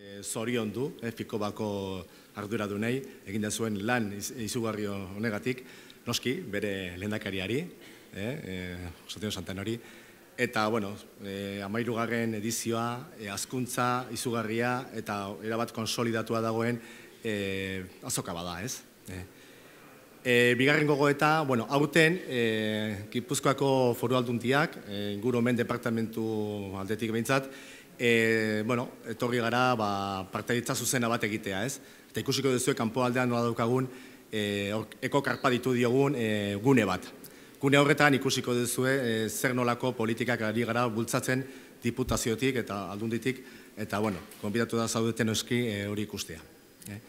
Eh, zorion du, eh, fiko bako arduradunei, eginda zuen lan izugarri honegatik, noski, bere lendakariari, eh, eh, hori, eta, bueno, eh, amairugarren edizioa, eh, azkuntza, izugarria, eta erabat konsolidatua dagoen eh, azoka bada, ez? Eh. eh bigarren gogo eta, bueno, hauten, e, Gipuzkoako foru aldun diak, departamentu aldetik behintzat, e, bueno, etorri gara ba, zuzena bat egitea, ez? Eta ikusiko duzu, kanpo aldean nola daukagun, e, eko karpa ditu diogun e, gune bat. Gune horretan ikusiko duzu, e, zer nolako politikak ari gara bultzatzen diputaziotik eta aldunditik, eta, bueno, konbidatu da zaudeten oski e, hori ikustea. E?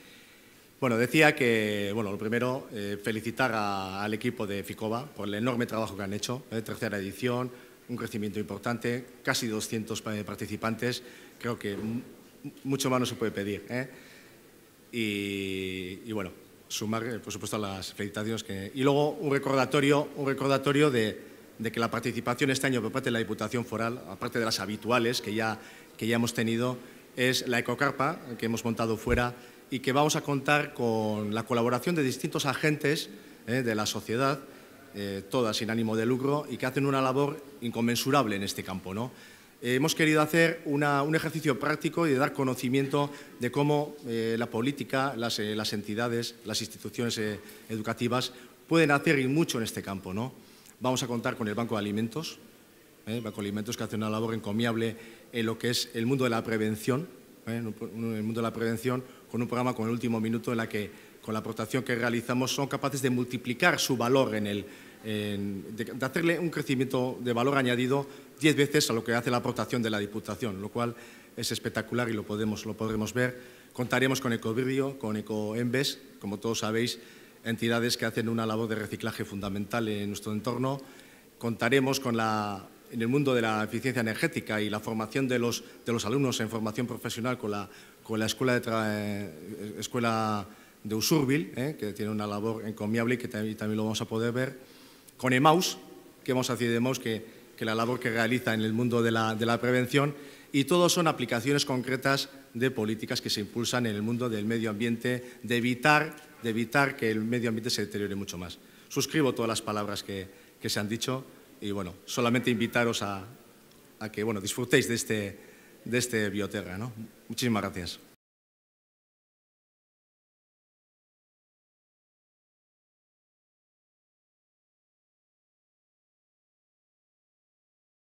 Bueno, decía que, bueno, lo primero, eh, felicitar a, al equipo de FICOBA por el enorme trabajo que han hecho, eh, tercera edición, un crecimiento importante, casi 200 participantes, creo que mucho más no se puede pedir. ¿eh? Y, bueno, sumar, eh, por supuesto, a las felicitaciones. Que... Y luego un recordatorio, un recordatorio de, que la participación este año por parte de la Diputación Foral, aparte de las habituales que ya, que ya hemos tenido, es la Ecocarpa, que hemos montado fuera y que vamos a contar con la colaboración de distintos agentes ¿eh? de la sociedad, eh, todas sin ánimo de lucro y que hacen una labor inconmensurable en este campo. ¿no? Eh, hemos querido hacer un ejercicio práctico y de dar conocimiento de cómo eh, la política, las, entidades, las instituciones educativas pueden hacer y mucho en este campo. Vamos a contar con el Banco de Alimentos, Banco de Alimentos que hace una labor encomiable en lo que es el mundo de la prevención, el mundo de la prevención con un programa con el último minuto en la que con la aportación que realizamos, son capaces de multiplicar su valor en el, de, hacerle un crecimiento de valor añadido diez veces a lo que hace la aportación de la Diputación, lo cual es espectacular y lo, podemos, lo podremos ver. Contaremos con Ecovirio, con Ecoembes, como todos sabéis, entidades que hacen una labor de reciclaje fundamental en nuestro entorno. Contaremos con la, en el mundo de la eficiencia energética y la formación de los, de los alumnos en formación profesional con la, con la Escuela, de eh, Escuela de Usurbil, eh, que tiene una labor encomiable y que también, lo vamos a poder ver, con EMAUS, que hemos a que, la labor que realiza en el mundo de la, prevención, y todos son aplicaciones concretas de políticas que se impulsan en el mundo del medio ambiente, de evitar, que el medio ambiente se deteriore mucho más. Suscribo todas las palabras que, se han dicho y bueno, solamente invitaros a, que disfrutéis de este, de este Bioterra. Muchísimas gracias.